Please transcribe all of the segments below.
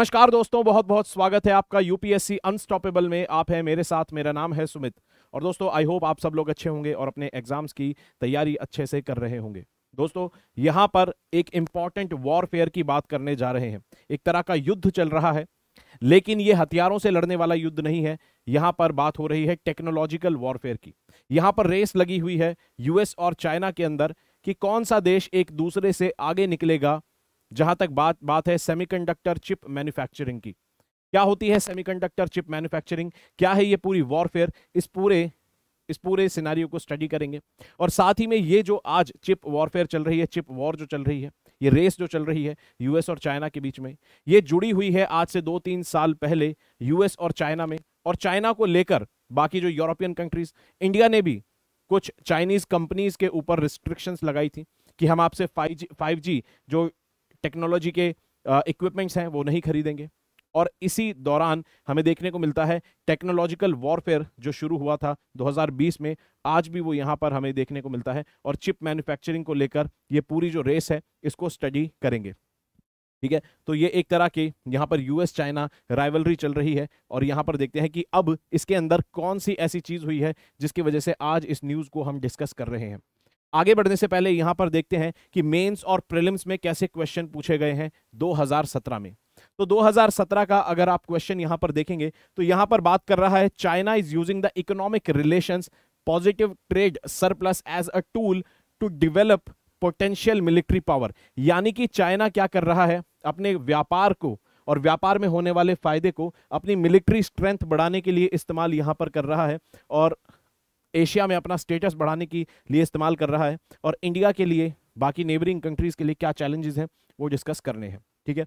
नमस्कार दोस्तों बहुत बहुत स्वागत है आपका यूपीएससी अनस्टॉपेबल में आप हैं मेरे साथ मेरा नाम है सुमित और दोस्तों आई होप आप सब लोग अच्छे होंगे और अपने एग्जाम्स की तैयारी अच्छे से कर रहे होंगे दोस्तों यहां पर एक इम्पॉर्टेंट वॉरफेयर की बात करने जा रहे हैं एक तरह का युद्ध चल रहा है लेकिन ये हथियारों से लड़ने वाला युद्ध नहीं है यहां पर बात हो रही है टेक्नोलॉजिकल वॉरफेयर की यहां पर रेस लगी हुई है यूएस और चाइना के अंदर कि कौन सा देश एक दूसरे से आगे निकलेगा जहां तक बात बात है सेमीकंडक्टर चिप मैन्युफैक्चरिंग की क्या होती है सेमीकंडक्टर चिप मैन्युफैक्चरिंग क्या है ये पूरी वॉरफेयर इस पूरे इस पूरे सिनारियो को स्टडी करेंगे और साथ ही में ये जो आज चिप वॉरफेयर चल रही है चिप वॉर जो चल रही है ये रेस जो चल रही है यूएस और चाइना के बीच में ये जुड़ी हुई है आज से दो तीन साल पहले यूएस और चाइना में और चाइना को लेकर बाकी जो यूरोपियन कंट्रीज इंडिया ने भी कुछ चाइनीज कंपनीज के ऊपर रिस्ट्रिक्शंस लगाई थी कि हम आपसे 5G 5G जो टेक्नोलॉजी के इक्विपमेंट्स हैं वो नहीं खरीदेंगे और इसी दौरान हमें देखने को मिलता है टेक्नोलॉजिकल वॉरफेयर जो शुरू हुआ था 2020 में आज भी वो यहाँ पर हमें देखने को मिलता है और चिप मैन्युफैक्चरिंग को लेकर ये पूरी जो रेस है इसको स्टडी करेंगे ठीक है तो ये एक तरह की यहाँ पर यूएस चाइना राइवलरी चल रही है और यहाँ पर देखते हैं कि अब इसके अंदर कौन सी ऐसी चीज़ हुई है जिसकी वजह से आज इस न्यूज़ को हम डिस्कस कर रहे हैं आगे बढ़ने से पहले यहां पर देखते हैं कि मेंस और प्रीलिम्स में कैसे क्वेश्चन पूछे गए हैं 2017 में तो 2017 का अगर आप क्वेश्चन यहां पर देखेंगे तो यहां पर बात कर रहा है China is using the economic relations positive trade surplus as a tool to develop potential military power यानी कि चाइना क्या कर रहा है अपने व्यापार को और व्यापार में होने वाले फायदे को अपनी मिलिट्री स्ट्रेंथ बढ़ाने के लिए इस्तेमाल यहां पर कर रहा है और एशिया में अपना स्टेटस बढ़ाने के लिए इस्तेमाल कर रहा है और इंडिया के लिए बाकी नेबरिंग कंट्रीज़ के लिए क्या चैलेंजेस हैं वो डिस्कस करने हैं ठीक है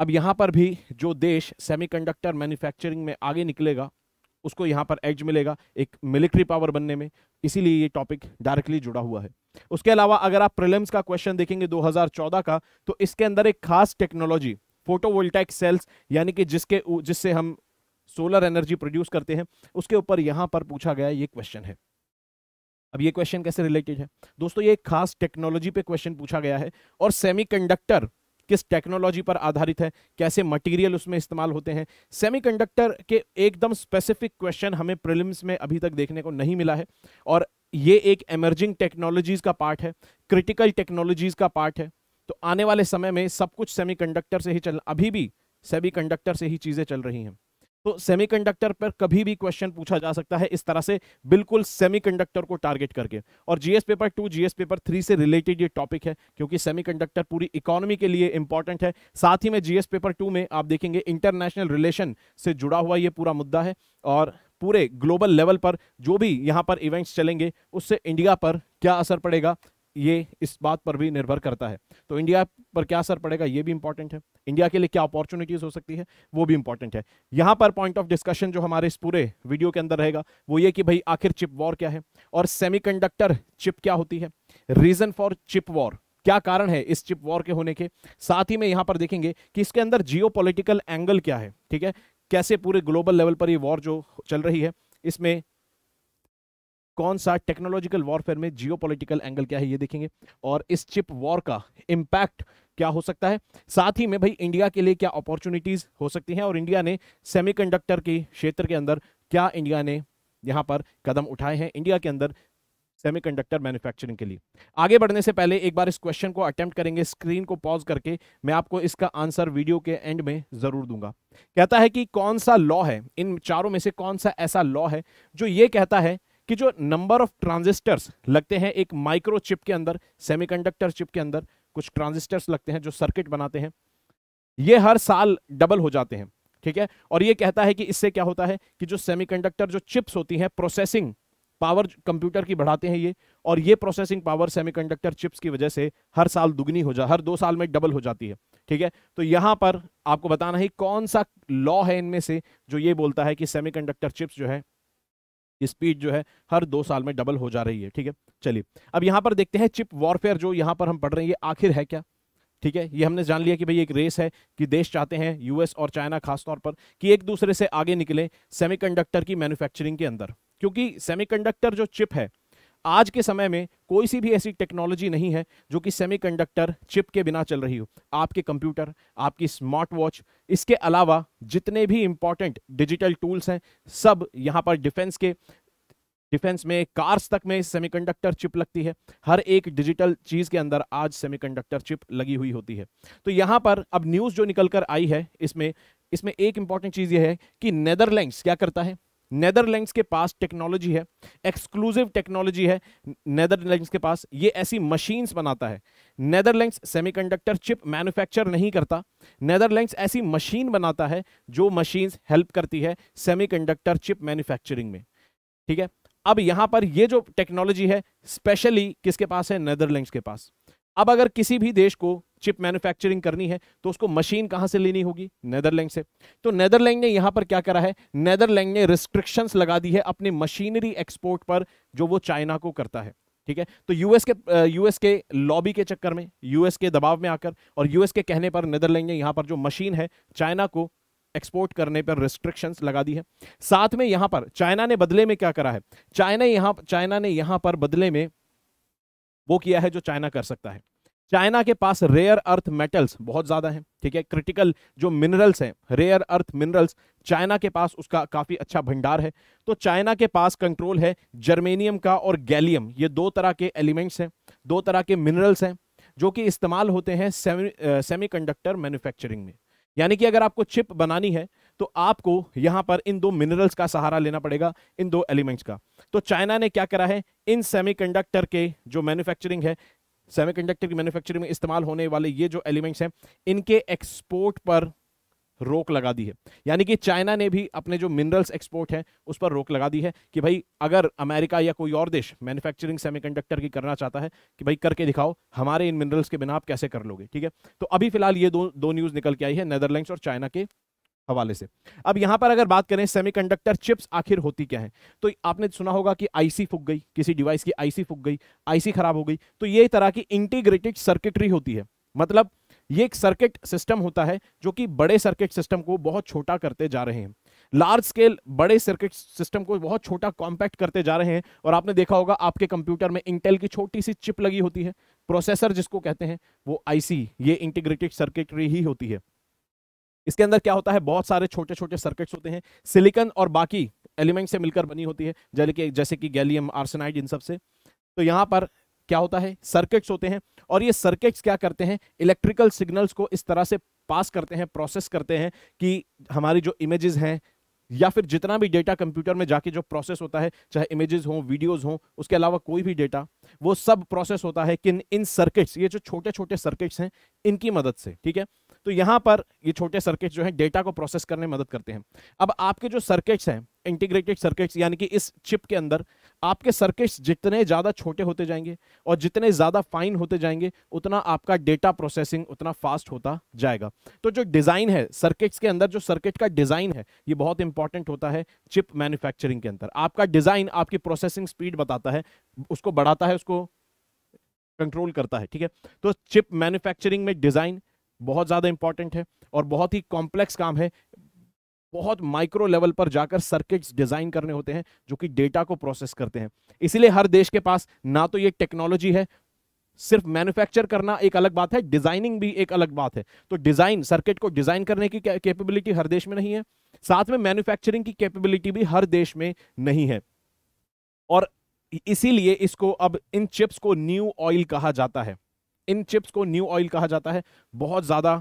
अब यहाँ पर भी जो देश सेमीकंडक्टर मैन्युफैक्चरिंग में आगे निकलेगा उसको यहाँ पर एज मिलेगा एक मिलिट्री पावर बनने में इसीलिए ये टॉपिक डायरेक्टली जुड़ा हुआ है उसके अलावा अगर आप प्रिलिम्स का क्वेश्चन देखेंगे 2014 का तो इसके अंदर एक खास टेक्नोलॉजी फोटोवोल्टाइक सेल्स यानी कि जिसके जिससे हम सोलर एनर्जी प्रोड्यूस करते हैं उसके ऊपर यहाँ पर पूछा गया ये क्वेश्चन है अब ये क्वेश्चन कैसे रिलेटेड है दोस्तों ये खास टेक्नोलॉजी पे क्वेश्चन पूछा गया है और सेमीकंडक्टर किस टेक्नोलॉजी पर आधारित है कैसे मटेरियल उसमें इस्तेमाल होते हैं सेमीकंडक्टर के एकदम स्पेसिफिक क्वेश्चन हमें प्रिलिम्स में अभी तक देखने को नहीं मिला है और ये एक एमर्जिंग टेक्नोलॉजीज का पार्ट है क्रिटिकल टेक्नोलॉजीज का पार्ट है तो आने वाले समय में सब कुछ सेमीकंडक्टर से ही चल अभी भी सेमीकंडक्टर से ही चीज़ें चल रही हैं तो सेमीकंडक्टर पर कभी भी क्वेश्चन पूछा जा सकता है इस तरह से बिल्कुल सेमीकंडक्टर को टारगेट करके और GS paper two GS paper three से रिलेटेड ये टॉपिक है क्योंकि सेमीकंडक्टर पूरी इकोनॉमी के लिए इंपॉर्टेंट है साथ ही में जीएस पेपर टू में आप देखेंगे इंटरनेशनल रिलेशन से जुड़ा हुआ ये पूरा मुद्दा है और पूरे ग्लोबल लेवल पर जो भी यहाँ पर इवेंट्स चलेंगे उससे इंडिया पर क्या असर पड़ेगा ये इस बात पर भी निर्भर करता है तो इंडिया पर क्या असर पड़ेगा ये भी इंपॉर्टेंट है इंडिया के लिए क्या अपॉर्चुनिटीज़ हो सकती है वो भी इंपॉर्टेंट है यहाँ पर पॉइंट ऑफ डिस्कशन जो हमारे इस पूरे वीडियो के अंदर रहेगा वो ये कि भाई आखिर चिप वॉर क्या है और सेमीकंडक्टर चिप क्या होती है रीज़न फॉर चिप वॉर क्या कारण है इस चिप वॉर के होने के साथ ही में यहाँ पर देखेंगे कि इसके अंदर जियो एंगल क्या है ठीक है कैसे पूरे ग्लोबल लेवल पर ये वॉर जो चल रही है इसमें कौन सा टेक्नोलॉजिकल वॉरफेयर में जियो एंगल क्या है ये देखेंगे और इस चिप वॉर का इम्पैक्ट क्या हो सकता है साथ ही में भाई इंडिया के लिए क्या अपॉर्चुनिटीज हो सकती हैं और इंडिया ने सेमीकंडक्टर के क्षेत्र के अंदर क्या इंडिया ने यहाँ पर कदम उठाए हैं इंडिया के अंदर सेमीकंडक्टर मैन्युफैक्चरिंग के लिए आगे बढ़ने से पहले एक बार इस क्वेश्चन को अटेम्प्ट करेंगे स्क्रीन को पॉज करके मैं आपको इसका आंसर वीडियो के एंड में जरूर दूंगा कहता है कि कौन सा लॉ है इन चारों में से कौन सा ऐसा लॉ है जो ये कहता है कि जो नंबर ऑफ ट्रांजिस्टर्स लगते हैं एक माइक्रोचिप के अंदर सेमीकंडक्टर चिप के अंदर कुछ ट्रांजिस्टर्स लगते हैं जो सर्किट बनाते हैं ये हर साल डबल हो जाते हैं ठीक है और ये कहता है कि इससे क्या होता है कि जो सेमीकंडक्टर जो चिप्स होती हैं प्रोसेसिंग पावर कंप्यूटर की बढ़ाते हैं ये और ये प्रोसेसिंग पावर सेमीकंडक्टर चिप्स की वजह से हर साल दुगनी हो जा हर दो साल में डबल हो जाती है ठीक है तो यहाँ पर आपको बताना है कौन सा लॉ है इनमें से जो ये बोलता है कि सेमीकंडक्टर चिप्स जो है स्पीड जो है हर दो साल में डबल हो जा रही है ठीक है चलिए अब यहाँ पर देखते हैं चिप वॉरफेयर जो यहाँ पर हम पढ़ रहे हैं ये आखिर है क्या ठीक है ये हमने जान लिया कि भाई एक रेस है कि देश चाहते हैं यूएस और चाइना खासतौर पर कि एक दूसरे से आगे निकले सेमीकंडक्टर की मैन्युफैक्चरिंग के अंदर क्योंकि सेमीकंडक्टर जो चिप है आज के समय में कोई सी भी ऐसी टेक्नोलॉजी नहीं है जो कि सेमीकंडक्टर चिप के बिना चल रही हो आपके कंप्यूटर आपकी स्मार्ट वॉच इसके अलावा जितने भी इंपॉर्टेंट डिजिटल टूल्स हैं सब यहाँ पर डिफेंस के डिफेंस में कार्स तक में सेमीकंडक्टर चिप लगती है हर एक डिजिटल चीज़ के अंदर आज सेमीकंडक्टर चिप लगी हुई होती है तो यहाँ पर अब न्यूज़ जो निकल कर आई है इसमें इसमें एक इंपॉर्टेंट चीज़ यह है कि नेदरलैंड्स क्या करता है नेदरलैंड्स के पास टेक्नोलॉजी है एक्सक्लूसिव टेक्नोलॉजी है नेदरलैंड्स के पास ये ऐसी मशीन्स बनाता है नेदरलैंड्स सेमीकंडक्टर चिप मैन्युफैक्चर नहीं करता नेदरलैंड्स ऐसी मशीन बनाता है जो मशीन्स हेल्प करती है सेमीकंडक्टर चिप मैन्युफैक्चरिंग में ठीक है अब यहां पर ये जो टेक्नोलॉजी है स्पेशली किसके पास है नेदरलैंड्स के पास अब अगर किसी भी देश को चिप मैन्युफैक्चरिंग करनी है तो उसको मशीन कहां से लेनी होगी नेदरलैंड से तो नेदरलैंड ने यहां पर क्या करा है नेदरलैंड ने रिस्ट्रिक्शंस लगा दी है अपने मशीनरी एक्सपोर्ट पर जो वो चाइना को करता है ठीक है तो यूएस के यूएस के लॉबी के चक्कर में यूएस के दबाव में आकर और यूएस के कहने पर नेदरलैंड ने यहां पर जो मशीन है चाइना को एक्सपोर्ट करने पर रिस्ट्रिक्शंस लगा दी है साथ में यहां पर चाइना ने बदले में क्या करा है चाइना यहां चाइना ने यहां पर बदले में वो किया है जो चाइना कर सकता है चाइना के पास रेयर अर्थ मेटल्स बहुत ज़्यादा हैं ठीक है क्रिटिकल जो मिनरल्स हैं रेयर अर्थ मिनरल्स चाइना के पास उसका काफ़ी अच्छा भंडार है तो चाइना के पास कंट्रोल है जर्मेनियम का और गैलियम ये दो तरह के एलिमेंट्स हैं दो तरह के मिनरल्स हैं जो कि इस्तेमाल होते हैं सेमी कंडक्टर मैन्युफैक्चरिंग में यानी कि अगर आपको चिप बनानी है तो आपको यहाँ पर इन दो मिनरल्स का सहारा लेना पड़ेगा इन दो एलिमेंट्स का तो चाइना ने क्या करा है इन सेमीकंडक्टर के जो मैन्युफैक्चरिंग है सेमीकंडक्टर की मैन्युफैक्चरिंग में इस्तेमाल होने वाले ये जो एलिमेंट्स हैं इनके एक्सपोर्ट पर रोक लगा दी है यानी कि चाइना ने भी अपने जो मिनरल्स एक्सपोर्ट हैं उस पर रोक लगा दी है कि भाई अगर अमेरिका या कोई और देश मैन्युफैक्चरिंग सेमीकंडक्टर की करना चाहता है कि भाई करके दिखाओ हमारे इन मिनरल्स के बिना आप कैसे कर लोगे ठीक है तो अभी फिलहाल ये दो दो न्यूज़ निकल के आई है नेदरलैंड्स और चाइना के हवाले से अब यहां पर अगर बात करें सेमीकंडक्टर चिप्स आखिर होती क्या है तो आपने सुना होगा कि आईसी फुक गई किसी डिवाइस की आईसी फुक गई आईसी खराब हो गई तो ये तरह की इंटीग्रेटेड सर्किटरी होती है मतलब ये एक सर्किट सिस्टम होता है जो कि बड़े सर्किट सिस्टम को बहुत छोटा करते जा रहे हैं लार्ज स्केल बड़े सर्किट सिस्टम को बहुत छोटा कॉम्पैक्ट करते जा रहे हैं और आपने देखा होगा आपके कंप्यूटर में इंटेल की छोटी सी चिप लगी होती है प्रोसेसर जिसको कहते हैं वो आईसी ये इंटीग्रेटेड सर्किटरी ही होती है इसके अंदर क्या होता है बहुत सारे छोटे छोटे सर्किट्स होते हैं सिलिकन और बाकी एलिमेंट से मिलकर बनी होती है जैसे कि जैसे कि गैलियम आर्सेनाइड इन सब से तो यहाँ पर क्या होता है सर्किट्स होते हैं और ये सर्किट्स क्या करते हैं इलेक्ट्रिकल सिग्नल्स को इस तरह से पास करते हैं प्रोसेस करते हैं कि हमारी जो इमेजेस हैं या फिर जितना भी डेटा कंप्यूटर में जाके जो प्रोसेस होता है चाहे इमेजेस हों वीडियोस हों उसके अलावा कोई भी डेटा वो सब प्रोसेस होता है किन इन सर्किट्स ये जो छोटे छोटे सर्किट्स हैं इनकी मदद से ठीक है तो यहाँ पर ये छोटे सर्किट जो है डेटा को प्रोसेस करने में मदद करते हैं अब आपके जो सर्किट्स हैं इंटीग्रेटेड सर्किट्स यानी कि इस चिप के अंदर आपके सर्किट्स जितने ज़्यादा छोटे होते जाएंगे और जितने ज़्यादा फाइन होते जाएंगे उतना आपका डेटा प्रोसेसिंग उतना फास्ट होता जाएगा तो जो डिज़ाइन है सर्किट्स के अंदर जो सर्किट का डिज़ाइन है ये बहुत इंपॉर्टेंट होता है चिप मैन्युफैक्चरिंग के अंदर आपका डिज़ाइन आपकी प्रोसेसिंग स्पीड बताता है उसको बढ़ाता है उसको कंट्रोल करता है ठीक है तो चिप मैन्युफैक्चरिंग में डिज़ाइन बहुत ज़्यादा इंपॉर्टेंट है और बहुत ही कॉम्प्लेक्स काम है बहुत माइक्रो लेवल पर जाकर सर्किट्स डिजाइन करने होते हैं जो कि डेटा को प्रोसेस करते हैं इसीलिए हर देश के पास ना तो ये टेक्नोलॉजी है सिर्फ मैन्युफैक्चर करना एक अलग बात है डिजाइनिंग भी एक अलग बात है तो डिजाइन सर्किट को डिजाइन करने की कैपेबिलिटी हर देश में नहीं है साथ में मैन्युफैक्चरिंग की कैपेबिलिटी भी हर देश में नहीं है और इसीलिए इसको अब इन चिप्स को न्यू ऑयल कहा जाता है इन चिप्स को न्यू ऑयल कहा जाता है बहुत ज़्यादा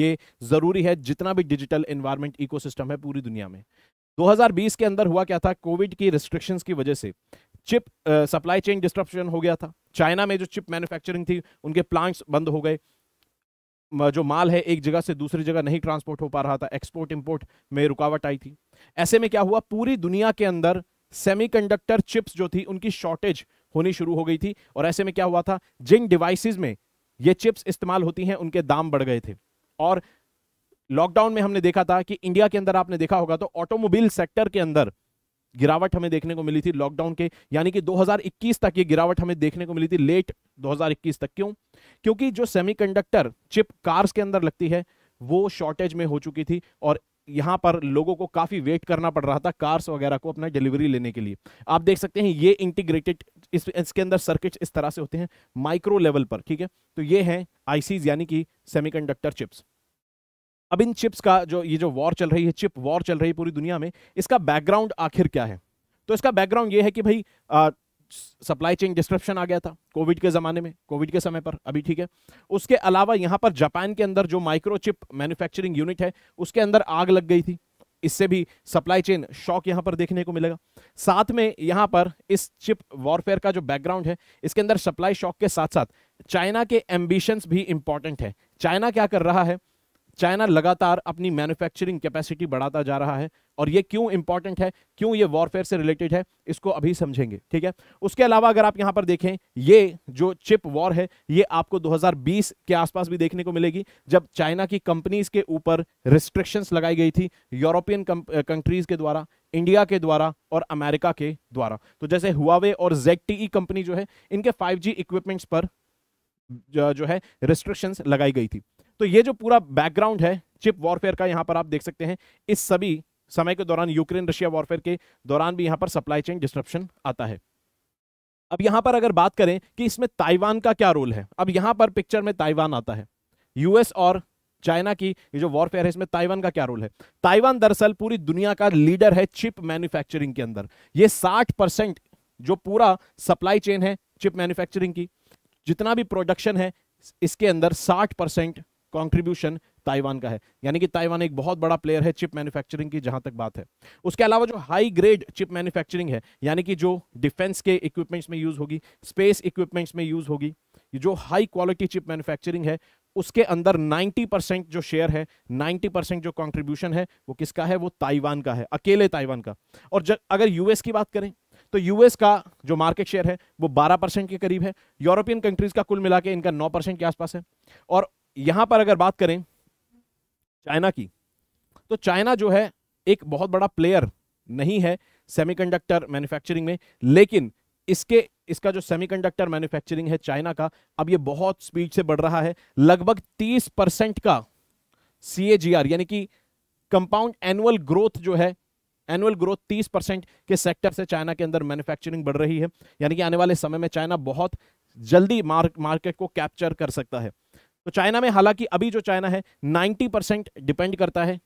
ये ज़रूरी है जितना भी डिजिटल इन्वायरमेंट इकोसिस्टम है पूरी दुनिया में 2020 के अंदर हुआ क्या था कोविड की रिस्ट्रिक्शंस की वजह से चिप सप्लाई चेन डिस्ट्रप्शन हो गया था चाइना में जो चिप मैन्युफैक्चरिंग थी उनके प्लांट्स बंद हो गए जो माल है एक जगह से दूसरी जगह नहीं ट्रांसपोर्ट हो पा रहा था एक्सपोर्ट इंपोर्ट में रुकावट आई थी ऐसे में क्या हुआ पूरी दुनिया के अंदर सेमीकंडक्टर चिप्स जो थी उनकी शॉर्टेज होनी शुरू हो गई थी और ऐसे में क्या हुआ था जिन डिवाइसेस में ये चिप्स इस्तेमाल होती हैं उनके दाम बढ़ गए थे और लॉकडाउन में हमने देखा था कि इंडिया के अंदर आपने देखा होगा तो ऑटोमोबाइल सेक्टर के अंदर गिरावट हमें देखने को मिली थी लॉकडाउन के यानी कि 2021 तक ये गिरावट हमें देखने को मिली थी लेट 2021 तक क्यों क्योंकि जो सेमीकंडक्टर चिप कार्स के अंदर लगती है वो शॉर्टेज में हो चुकी थी और यहाँ पर लोगों को काफ़ी वेट करना पड़ रहा था कार्स वगैरह को अपना डिलीवरी लेने के लिए आप देख सकते हैं ये इंटीग्रेटेड इस इसके अंदर सर्किट्स इस तरह से होते हैं माइक्रो लेवल पर ठीक है तो ये हैं आईसीज यानी कि सेमीकंडक्टर चिप्स अब इन चिप्स का जो ये जो वॉर चल रही है चिप वॉर चल रही है पूरी दुनिया में इसका बैकग्राउंड आखिर क्या है तो इसका बैकग्राउंड ये है कि भाई सप्लाई चेन डिस्क्रिप्शन आ गया था कोविड के ज़माने में कोविड के समय पर अभी ठीक है उसके अलावा यहां पर जापान के अंदर जो माइक्रोचिप मैन्युफैक्चरिंग यूनिट है उसके अंदर आग लग गई थी इससे भी सप्लाई चेन शॉक यहां पर देखने को मिलेगा साथ में यहां पर इस चिप वॉरफेयर का जो बैकग्राउंड है इसके अंदर सप्लाई शॉक के साथ साथ चाइना के एम्बिशंस भी इंपॉर्टेंट है चाइना क्या कर रहा है चाइना लगातार अपनी मैन्युफैक्चरिंग कैपेसिटी बढ़ाता जा रहा है और ये क्यों इंपॉर्टेंट है क्यों ये वॉरफेयर से रिलेटेड है इसको अभी समझेंगे ठीक है उसके अलावा अगर आप यहाँ पर देखें ये जो चिप वॉर है ये आपको 2020 के आसपास भी देखने को मिलेगी जब चाइना की कंपनीज के ऊपर रिस्ट्रिक्शंस लगाई गई थी यूरोपियन कंट्रीज के द्वारा इंडिया के द्वारा और अमेरिका के द्वारा तो जैसे हुआवे और जेड कंपनी e जो है इनके फाइव इक्विपमेंट्स पर जो है रिस्ट्रिक्शंस लगाई गई थी तो ये जो पूरा बैकग्राउंड है चिप वॉरफेयर का यहाँ पर आप देख सकते हैं इस सभी समय के दौरान यूक्रेन रशिया वॉरफेयर के दौरान भी यहाँ पर सप्लाई चेन डिस्ट्रप्शन आता है अब यहाँ पर अगर बात करें कि इसमें ताइवान का क्या रोल है अब यहाँ पर पिक्चर में ताइवान आता है यूएस और चाइना की ये जो वॉरफेयर है इसमें ताइवान का क्या रोल है ताइवान दरअसल पूरी दुनिया का लीडर है चिप मैन्युफैक्चरिंग के अंदर ये 60 परसेंट जो पूरा सप्लाई चेन है चिप मैन्युफैक्चरिंग की जितना भी प्रोडक्शन है इसके अंदर 60 परसेंट कॉन्ट्रीब्यूशन ताइवान का है यानी कि ताइवान एक बहुत बड़ा प्लेयर है चिप मैन्युफैक्चरिंग की जहां तक बात है उसके अलावा जो हाई ग्रेड चिप मैन्युफैक्चरिंग है यानी कि जो डिफेंस के इक्विपमेंट्स में यूज होगी स्पेस इक्विपमेंट्स में यूज होगी जो हाई क्वालिटी चिप मैन्युफैक्चरिंग है उसके अंदर 90 परसेंट जो शेयर है 90 परसेंट जो कंट्रीब्यूशन है वो किसका है वो ताइवान का है अकेले ताइवान का और जब अगर यूएस की बात करें तो यूएस का जो मार्केट शेयर है वो 12 परसेंट के करीब है यूरोपियन कंट्रीज का कुल मिला के इनका 9 परसेंट के आसपास है और यहां पर अगर बात करें चाइना की तो चाइना जो है एक बहुत बड़ा प्लेयर नहीं है सेमीकंडक्टर मैन्युफैक्चरिंग में लेकिन इसके इसका जो सेमीकंडक्टर मैन्युफैक्चरिंग है चाइना का अब ये बहुत स्पीड से बढ़ रहा है लगभग 30 परसेंट का सी यानी कि कंपाउंड एनुअल ग्रोथ जो है एनुअल ग्रोथ 30 परसेंट के सेक्टर से चाइना के अंदर मैन्युफैक्चरिंग बढ़ रही है यानी कि आने वाले समय में चाइना बहुत जल्दी मार्क मार्केट को कैप्चर कर सकता है तो चाइना में हालांकि अभी जो चाइना है 90 परसेंट डिपेंड करता है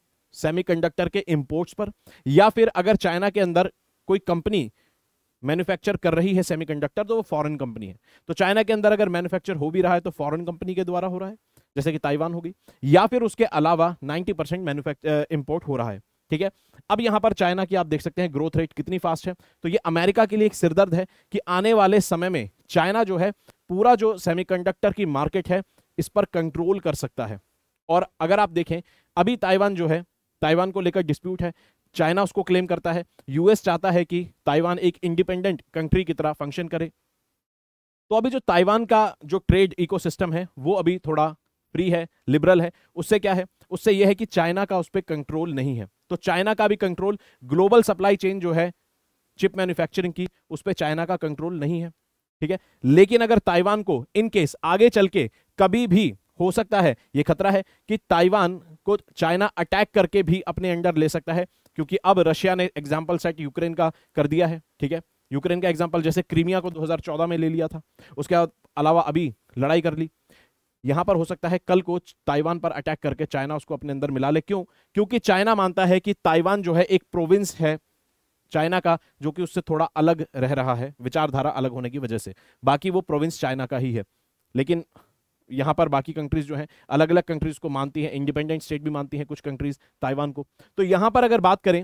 सेमीकंडक्टर के इंपोर्ट्स पर या फिर अगर चाइना के अंदर कोई कंपनी मैन्युफैक्चर कर रही है सेमीकंडक्टर तो वो फॉरेन कंपनी है तो चाइना के अंदर अगर मैन्युफैक्चर हो भी रहा है तो फॉरेन कंपनी के द्वारा हो रहा है जैसे कि ताइवान होगी या फिर उसके अलावा 90 परसेंट मैन्युफैक्चर इंपोर्ट हो रहा है ठीक है अब यहां पर चाइना की आप देख सकते हैं ग्रोथ रेट कितनी फास्ट है तो ये अमेरिका के लिए एक सिरदर्द है कि आने वाले समय में चाइना जो है पूरा जो सेमीकंडक्टर की मार्केट है इस पर कंट्रोल कर सकता है और अगर आप देखें अभी ताइवान जो है ताइवान को लेकर डिस्प्यूट है चाइना उसको क्लेम करता है यूएस चाहता है कि ताइवान एक इंडिपेंडेंट कंट्री की तरह फंक्शन करे तो अभी जो ताइवान का जो ट्रेड इकोसिस्टम है वो अभी थोड़ा फ्री है लिबरल है उससे क्या है उससे यह है कि चाइना का उस पर कंट्रोल नहीं है तो चाइना का भी कंट्रोल ग्लोबल सप्लाई चेन जो है चिप मैन्युफैक्चरिंग की उस पर चाइना का कंट्रोल नहीं है ठीक है लेकिन अगर ताइवान को इनकेस आगे चल के कभी भी हो सकता है ये खतरा है कि ताइवान को चाइना अटैक करके भी अपने अंडर ले सकता है क्योंकि अब रशिया ने एग्जाम्पल सेट यूक्रेन का कर दिया है ठीक है यूक्रेन का एग्जाम्पल जैसे क्रीमिया को 2014 में ले लिया था उसके अलावा अभी लड़ाई कर ली यहां पर हो सकता है कल को ताइवान पर अटैक करके चाइना उसको अपने अंदर मिला ले क्यों क्योंकि चाइना मानता है कि ताइवान जो है एक प्रोविंस है चाइना का जो कि उससे थोड़ा अलग रह रहा है विचारधारा अलग होने की वजह से बाकी वो प्रोविंस चाइना का ही है लेकिन यहाँ पर बाकी कंट्रीज जो हैं अलग अलग कंट्रीज को मानती हैं इंडिपेंडेंट स्टेट भी मानती हैं कुछ कंट्रीज ताइवान को तो यहाँ पर अगर बात करें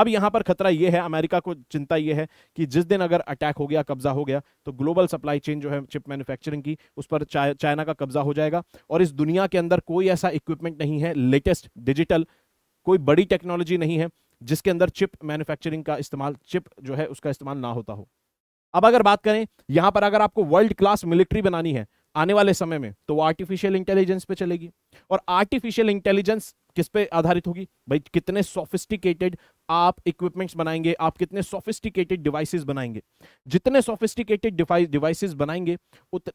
अब यहाँ पर खतरा ये है अमेरिका को चिंता ये है कि जिस दिन अगर अटैक हो गया कब्जा हो गया तो ग्लोबल सप्लाई चेन जो है चिप मैन्युफैक्चरिंग की उस पर चाइना का कब्जा हो जाएगा और इस दुनिया के अंदर कोई ऐसा इक्विपमेंट नहीं है लेटेस्ट डिजिटल कोई बड़ी टेक्नोलॉजी नहीं है जिसके अंदर चिप मैन्युफैक्चरिंग का इस्तेमाल चिप जो है उसका इस्तेमाल ना होता हो अब अगर बात करें यहां पर अगर आपको वर्ल्ड क्लास मिलिट्री बनानी है आने वाले समय में तो वो आर्टिफिशियल इंटेलिजेंस पे चलेगी और आर्टिफिशियल इंटेलिजेंस किस पे आधारित होगी भाई कितने सोफिस्टिकेटेड आप इक्विपमेंट्स बनाएंगे आप कितने सोफिस्टिकेटेड डिवाइसेस बनाएंगे जितने सोफिस्टिकेटेड डिवाइसेस बनाएंगे उत,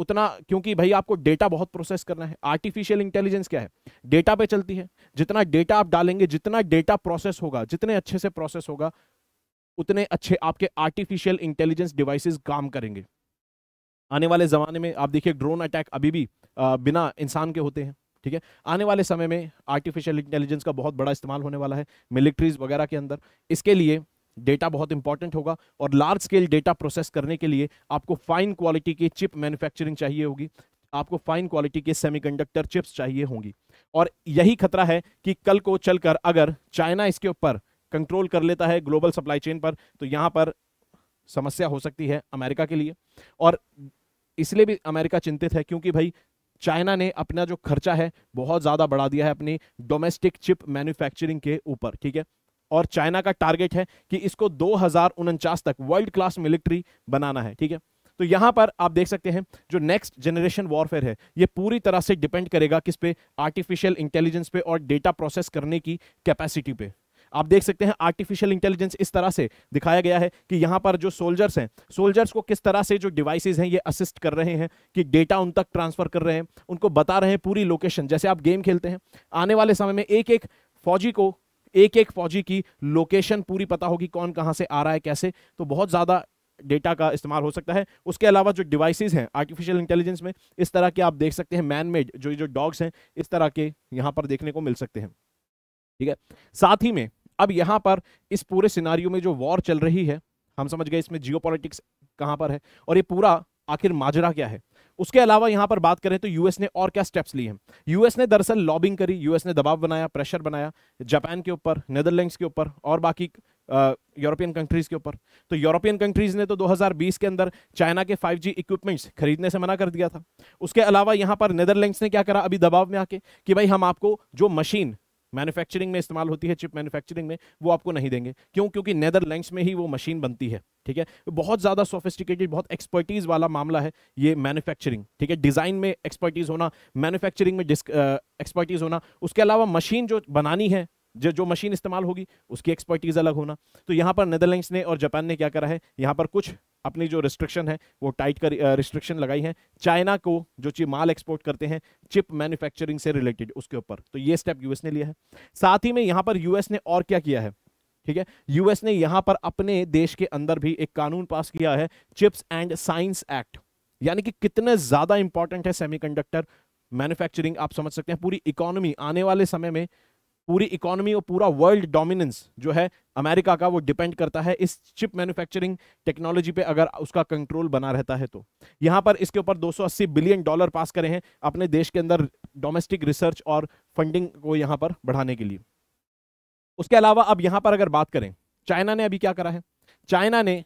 उतना क्योंकि भाई आपको डेटा बहुत प्रोसेस करना है आर्टिफिशियल इंटेलिजेंस क्या है डेटा पे चलती है जितना डेटा आप डालेंगे जितना डेटा प्रोसेस होगा जितने अच्छे से प्रोसेस होगा उतने अच्छे आपके आर्टिफिशियल इंटेलिजेंस डिवाइसेस काम करेंगे आने वाले ज़माने में आप देखिए ड्रोन अटैक अभी भी आ, बिना इंसान के होते हैं ठीक है आने वाले समय में आर्टिफिशियल इंटेलिजेंस का बहुत बड़ा इस्तेमाल होने वाला है मिलिट्रीज वगैरह के अंदर इसके लिए डेटा बहुत इंपॉर्टेंट होगा और लार्ज स्केल डेटा प्रोसेस करने के लिए आपको फाइन क्वालिटी की चिप मैन्युफैक्चरिंग चाहिए होगी आपको फाइन क्वालिटी के सेमीकंडक्टर चिप्स चाहिए होंगी और यही खतरा है कि कल को चलकर अगर चाइना इसके ऊपर कंट्रोल कर लेता है ग्लोबल सप्लाई चेन पर तो यहाँ पर समस्या हो सकती है अमेरिका के लिए और इसलिए भी अमेरिका चिंतित है क्योंकि भाई चाइना ने अपना जो खर्चा है बहुत ज़्यादा बढ़ा दिया है अपनी डोमेस्टिक चिप मैन्युफैक्चरिंग के ऊपर ठीक है और चाइना का टारगेट है कि इसको दो तक वर्ल्ड क्लास मिलिट्री बनाना है ठीक है तो यहां पर आप देख सकते हैं जो नेक्स्ट जनरेशन वॉरफेयर है ये पूरी तरह से डिपेंड करेगा किस पे आर्टिफिशियल इंटेलिजेंस पे और डेटा प्रोसेस करने की कैपेसिटी पे आप देख सकते हैं आर्टिफिशियल इंटेलिजेंस इस तरह से दिखाया गया है कि यहां पर जो सोल्जर्स हैं सोल्जर्स को किस तरह से जो डिवाइसेस हैं ये असिस्ट कर रहे हैं कि डेटा उन तक ट्रांसफर कर रहे हैं उनको बता रहे हैं पूरी लोकेशन जैसे आप गेम खेलते हैं आने वाले समय में एक एक फौजी को एक एक फौजी की लोकेशन पूरी पता होगी कौन कहाँ से आ रहा है कैसे तो बहुत ज़्यादा डेटा का इस्तेमाल हो सकता है उसके अलावा जो डिवाइसेस हैं आर्टिफिशियल इंटेलिजेंस में इस तरह के आप देख सकते हैं मैन मेड जो जो डॉग्स हैं इस तरह के यहाँ पर देखने को मिल सकते हैं ठीक है साथ ही में अब यहाँ पर इस पूरे सिनारियों में जो वॉर चल रही है हम समझ गए इसमें जियो पॉलिटिक्स कहाँ पर है और ये पूरा आखिर माजरा क्या है उसके अलावा यहां पर बात करें तो यूएस ने और क्या स्टेप्स लिए हैं यूएस ने दरअसल लॉबिंग करी यूएस ने दबाव बनाया प्रेशर बनाया जापान के ऊपर नेदरलैंड्स के ऊपर और बाकी यूरोपियन कंट्रीज के ऊपर तो यूरोपियन कंट्रीज ने तो 2020 के अंदर चाइना के 5G इक्विपमेंट्स खरीदने से मना कर दिया था उसके अलावा यहां पर नेदरलैंड्स ने क्या करा अभी दबाव में आके कि भाई हम आपको जो मशीन मैन्युफैक्चरिंग में इस्तेमाल होती है चिप मैन्युफैक्चरिंग में वो आपको नहीं देंगे क्यों क्योंकि नेदरलैंड्स में ही वो मशीन बनती है ठीक है बहुत ज़्यादा सोफिस्टिकेटेड बहुत एक्सपर्टीज़ वाला मामला है ये मैन्युफैक्चरिंग ठीक है डिज़ाइन में एक्सपर्टीज़ होना मैन्युफैक्चरिंग में एक्सपर्टीज़ होना उसके अलावा मशीन जो बनानी है जो जो मशीन इस्तेमाल होगी उसकी एक्सपर्टीज़ अलग होना तो यहाँ पर नेदरलैंड्स ने और जापान ने क्या करा है यहाँ पर कुछ अपनी जो रिस्ट्रिक्शन है वो टाइट कर रिस्ट्रिक्शन लगाई है चाइना को जो चीज माल एक्सपोर्ट करते हैं चिप मैन्युफैक्चरिंग से रिलेटेड उसके ऊपर तो ये स्टेप यूएस ने लिया है साथ ही में यहां पर यूएस ने और क्या किया है ठीक है यूएस ने यहां पर अपने देश के अंदर भी एक कानून पास किया है चिप्स एंड साइंस एक्ट यानी कि कितने ज्यादा इंपॉर्टेंट है सेमी मैन्युफैक्चरिंग आप समझ सकते हैं पूरी इकोनॉमी आने वाले समय में पूरी इकोनॉमी और पूरा वर्ल्ड डोमिनेंस जो है अमेरिका का वो डिपेंड करता है इस चिप मैन्युफैक्चरिंग टेक्नोलॉजी पे अगर उसका कंट्रोल बना रहता है तो यहाँ पर इसके ऊपर 280 बिलियन डॉलर पास करे हैं अपने देश के अंदर डोमेस्टिक रिसर्च और फंडिंग को यहाँ पर बढ़ाने के लिए उसके अलावा अब यहाँ पर अगर बात करें चाइना ने अभी क्या करा है चाइना ने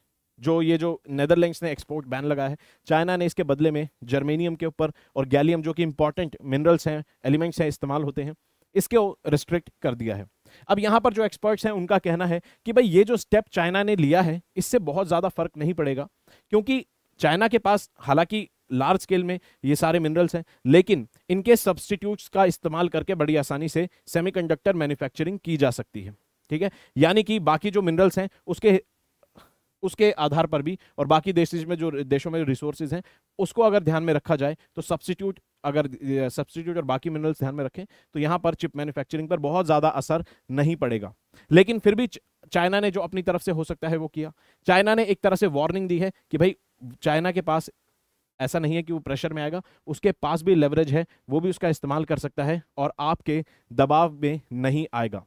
जो ये जो नेदरलैंड्स ने एक्सपोर्ट बैन लगाया है चाइना ने इसके बदले में जर्मेनियम के ऊपर और गैलियम जो कि इंपॉर्टेंट मिनरल्स हैं एलिमेंट्स हैं इस्तेमाल होते हैं इसको रिस्ट्रिक्ट कर दिया है अब यहाँ पर जो एक्सपर्ट्स हैं उनका कहना है कि भाई ये जो स्टेप चाइना ने लिया है इससे बहुत ज़्यादा फर्क नहीं पड़ेगा क्योंकि चाइना के पास हालांकि लार्ज स्केल में ये सारे मिनरल्स हैं लेकिन इनके सब्सटीट्यूट्स का इस्तेमाल करके बड़ी आसानी से सेमीकंडक्टर मैन्युफैक्चरिंग की जा सकती है ठीक है यानी कि बाकी जो मिनरल्स हैं उसके उसके आधार पर भी और बाकी देश में जो देशों में रिसोर्सेज हैं उसको अगर ध्यान में रखा जाए तो सब्सटीट्यूट अगर सब्सटीट्यूट और बाकी मिनरल्स ध्यान में रखें तो यहाँ पर चिप मैन्युफैक्चरिंग पर बहुत ज़्यादा असर नहीं पड़ेगा लेकिन फिर भी चाइना ने जो अपनी तरफ से हो सकता है वो किया चाइना ने एक तरह से वार्निंग दी है कि भाई चाइना के पास ऐसा नहीं है कि वो प्रेशर में आएगा उसके पास भी लेवरेज है वो भी उसका इस्तेमाल कर सकता है और आपके दबाव में नहीं आएगा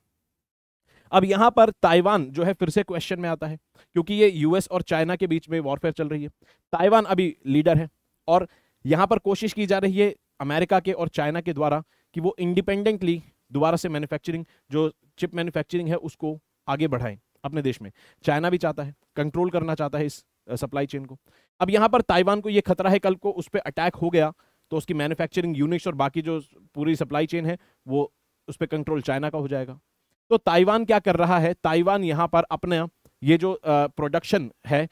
अब यहाँ पर ताइवान जो है फिर से क्वेश्चन में आता है क्योंकि ये यूएस और चाइना के बीच में वॉरफेयर चल रही है ताइवान अभी लीडर है और यहाँ पर कोशिश की जा रही है अमेरिका के और चाइना के द्वारा कि वो इंडिपेंडेंटली दोबारा से मैन्युफैक्चरिंग जो चिप मैन्युफैक्चरिंग है उसको आगे बढ़ाएं अपने देश में चाइना भी चाहता है कंट्रोल करना चाहता है इस सप्लाई चेन को अब यहाँ पर ताइवान को ये खतरा है कल को उस पर अटैक हो गया तो उसकी मैन्युफैक्चरिंग यूनिट्स और बाकी जो पूरी सप्लाई चेन है वो उस पर कंट्रोल चाइना का हो जाएगा तो ताइवान क्या कर रहा है ताइवान यहाँ पर अपने ये जो प्रोडक्शन है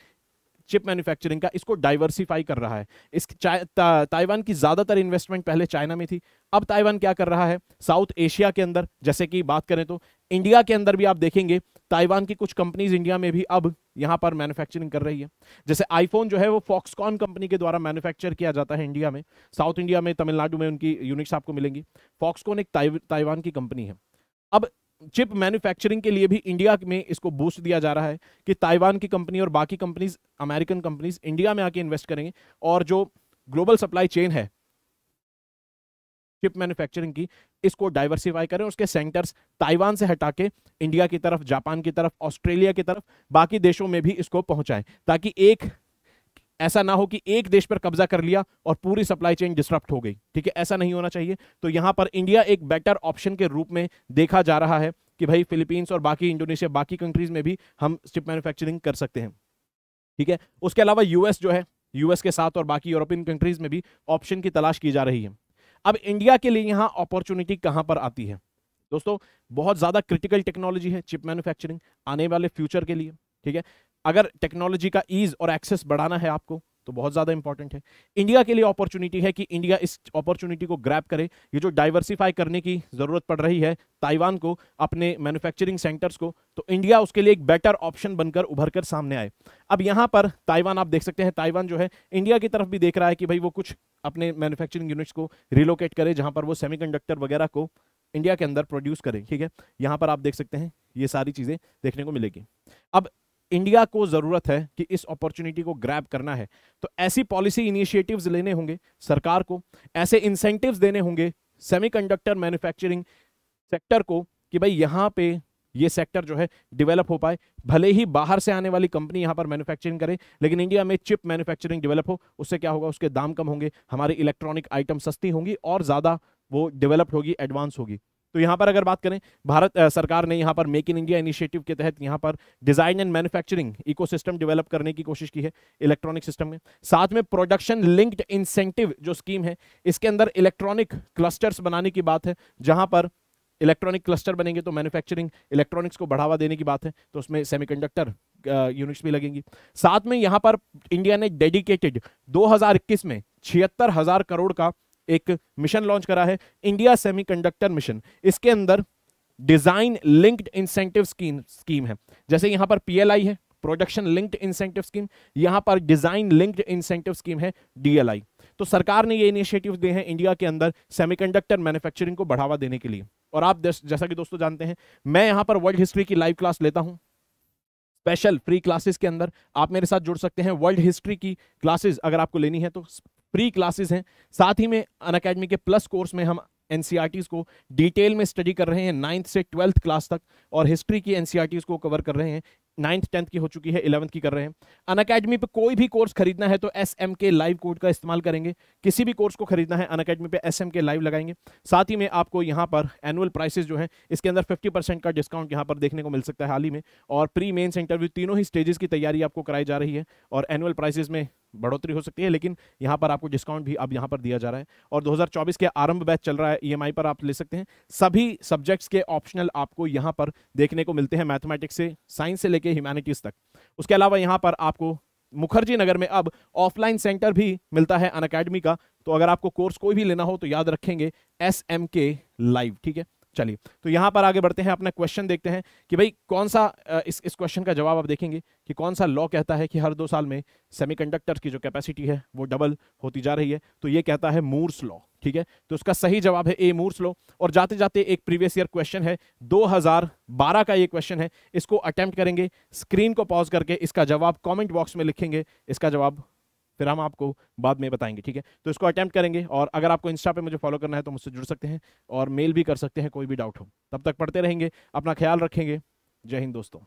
चिप मैन्युफैक्चरिंग का इसको डाइवर्सिफाई कर रहा है इस ताइवान की ज़्यादातर इन्वेस्टमेंट पहले चाइना में थी अब ताइवान क्या कर रहा है साउथ एशिया के अंदर जैसे कि बात करें तो इंडिया के अंदर भी आप देखेंगे ताइवान की कुछ कंपनीज इंडिया में भी अब यहाँ पर मैन्युफैक्चरिंग कर रही है जैसे आईफोन जो है वो फॉक्सकॉन कंपनी के द्वारा मैन्युफैक्चर किया जाता है इंडिया में साउथ इंडिया में तमिलनाडु में उनकी यूनिट्स आपको मिलेंगी फॉक्सकॉन एक ताइवान की कंपनी है अब चिप मैन्युफैक्चरिंग के लिए भी इंडिया में इसको बूस्ट दिया जा रहा है कि ताइवान की कंपनी और बाकी कंपनीज अमेरिकन कंपनीज इंडिया में आके इन्वेस्ट करेंगे और जो ग्लोबल सप्लाई चेन है चिप मैन्युफैक्चरिंग की इसको डाइवर्सिफाई करें उसके सेंटर्स ताइवान से हटा के इंडिया की तरफ जापान की तरफ ऑस्ट्रेलिया की तरफ बाकी देशों में भी इसको पहुंचाएं ताकि एक ऐसा ना हो कि एक देश पर कब्जा कर लिया और पूरी सप्लाई चेन डिस्ट्रप्ट हो गई ठीक है ऐसा नहीं होना चाहिए तो यहाँ पर इंडिया एक बेटर ऑप्शन के रूप में देखा जा रहा है कि भाई फिलीपींस और बाकी इंडोनेशिया बाकी कंट्रीज में भी हम चिप मैन्युफैक्चरिंग कर सकते हैं ठीक है उसके अलावा यूएस जो है यूएस के साथ और बाकी यूरोपियन कंट्रीज में भी ऑप्शन की तलाश की जा रही है अब इंडिया के लिए यहाँ अपॉर्चुनिटी कहां पर आती है दोस्तों बहुत ज़्यादा क्रिटिकल टेक्नोलॉजी है चिप मैन्युफैक्चरिंग आने वाले फ्यूचर के लिए ठीक है अगर टेक्नोलॉजी का ईज और एक्सेस बढ़ाना है आपको तो बहुत ज़्यादा इंपॉर्टेंट है इंडिया के लिए अपॉर्चुनिटी है कि इंडिया इस अपॉर्चुनिटी को ग्रैप करे ये जो डाइवर्सिफाई करने की ज़रूरत पड़ रही है ताइवान को अपने मैन्युफैक्चरिंग सेंटर्स को तो इंडिया उसके लिए एक बेटर ऑप्शन बनकर उभर कर सामने आए अब यहाँ पर ताइवान आप देख सकते हैं ताइवान जो है इंडिया की तरफ भी देख रहा है कि भाई वो कुछ अपने मैन्युफैक्चरिंग यूनिट्स को रिलोकेट करे जहाँ पर वो सेमी वगैरह को इंडिया के अंदर प्रोड्यूस करें ठीक है यहाँ पर आप देख सकते हैं ये सारी चीज़ें देखने को मिलेगी अब इंडिया को ज़रूरत है कि इस अपॉर्चुनिटी को ग्रैब करना है तो ऐसी पॉलिसी इनिशिएटिव्स लेने होंगे सरकार को ऐसे इंसेंटिव्स देने होंगे सेमीकंडक्टर मैन्युफैक्चरिंग सेक्टर को कि भाई यहाँ पे ये सेक्टर जो है डेवलप हो पाए भले ही बाहर से आने वाली कंपनी यहाँ पर मैन्युफैक्चरिंग करे लेकिन इंडिया में चिप मैन्युफैक्चरिंग डेवलप हो उससे क्या होगा उसके दाम कम होंगे हमारी इलेक्ट्रॉनिक आइटम सस्ती होंगी और ज़्यादा वो डेवलप्ड होगी एडवांस होगी तो यहाँ पर अगर बात करें भारत आ, सरकार ने यहाँ पर मेक इन इंडिया इनिशिएटिव के तहत यहाँ पर design and manufacturing ecosystem develop करने की कोशिश की है इलेक्ट्रॉनिक सिस्टम में साथ में प्रोडक्शन लिंक्ड इंसेंटिव जो स्कीम है इसके अंदर इलेक्ट्रॉनिक क्लस्टर्स बनाने की बात है जहाँ पर इलेक्ट्रॉनिक क्लस्टर बनेंगे तो मैन्युफैक्चरिंग इलेक्ट्रॉनिक्स को बढ़ावा देने की बात है तो उसमें सेमीकंडक्टर यूनिट्स भी लगेंगी साथ में यहाँ पर इंडिया ने डेडिकेटेड 2021 में छिहत्तर हजार करोड़ का एक मिशन लॉन्च करा है इंडिया सेमीकंडक्टर मिशन इसके अंदर design linked incentive scheme scheme है जैसे यहां पर पीएलआई है प्रोडक्शन लिंक्ड इंसेंटिव स्कीम यहां पर डिजाइन लिंक्ड इंसेंटिव स्कीम है डीएलआई तो सरकार ने ये इनिशिएटिव दिए हैं इंडिया के अंदर सेमीकंडक्टर मैन्युफैक्चरिंग को बढ़ावा देने के लिए और आप जैसा कि दोस्तों जानते हैं मैं यहां पर वर्ल्ड हिस्ट्री की लाइव क्लास लेता हूं स्पेशल फ्री क्लासेस के अंदर आप मेरे साथ जुड़ सकते हैं वर्ल्ड हिस्ट्री की क्लासेस अगर आपको लेनी है तो फ्री क्लासेस हैं साथ ही में अन अकेडमी के प्लस कोर्स में हम एन e को डिटेल में स्टडी कर रहे हैं नाइन्थ से ट्वेल्थ क्लास तक और हिस्ट्री की एन e को कवर कर रहे हैं नाइन्थ टेंथ की हो चुकी है इलेवंथ की कर रहे हैं अन अकेडमी पर कोई भी कोर्स खरीदना है तो S M K live code का इस्तेमाल करेंगे किसी भी कोर्स को खरीदना है अन अकेडमी पर एस एम के लाइव लगाएंगे साथ ही में आपको यहाँ पर एनुअल प्राइसेज जो है इसके अंदर फिफ्टी परसेंट का डिस्काउंट यहाँ पर देखने को मिल सकता है हाल ही में और प्री मेन्स इंटरव्यू तीनों ही स्टेजेस की तैयारी आपको कराई जा रही है और एनुअल प्राइसेज में बढ़ोतरी हो सकती है लेकिन यहाँ पर आपको डिस्काउंट भी अब यहाँ पर दिया जा रहा है और 2024 के आरंभ बैच चल रहा है ई e पर आप ले सकते हैं सभी सब्जेक्ट्स के ऑप्शनल आपको यहाँ पर देखने को मिलते हैं मैथमेटिक्स से साइंस से लेकर ह्यूमैनिटीज़ तक उसके अलावा यहाँ पर आपको मुखर्जी नगर में अब ऑफलाइन सेंटर भी मिलता है अन का तो अगर आपको कोर्स कोई भी लेना हो तो याद रखेंगे एस एम के लाइव ठीक है चलिए तो यहाँ पर आगे बढ़ते हैं अपना क्वेश्चन देखते हैं कि भाई कौन सा इस इस क्वेश्चन का जवाब आप देखेंगे कि कौन सा लॉ कहता है कि हर दो साल में सेमीकंडक्टर्स की जो कैपेसिटी है वो डबल होती जा रही है तो ये कहता है मूर्स लॉ ठीक है तो उसका सही जवाब है ए मूर्स लॉ और जाते जाते एक प्रीवियस ईयर क्वेश्चन है दो का ये क्वेश्चन है इसको अटेम्प्ट करेंगे स्क्रीन को पॉज करके इसका जवाब कॉमेंट बॉक्स में लिखेंगे इसका जवाब फिर हम आपको बाद में बताएंगे ठीक है तो इसको अटैम्प्ट करेंगे और अगर आपको इंस्टा पे मुझे फॉलो करना है तो मुझसे जुड़ सकते हैं और मेल भी कर सकते हैं कोई भी डाउट हो तब तक पढ़ते रहेंगे अपना ख्याल रखेंगे जय हिंद दोस्तों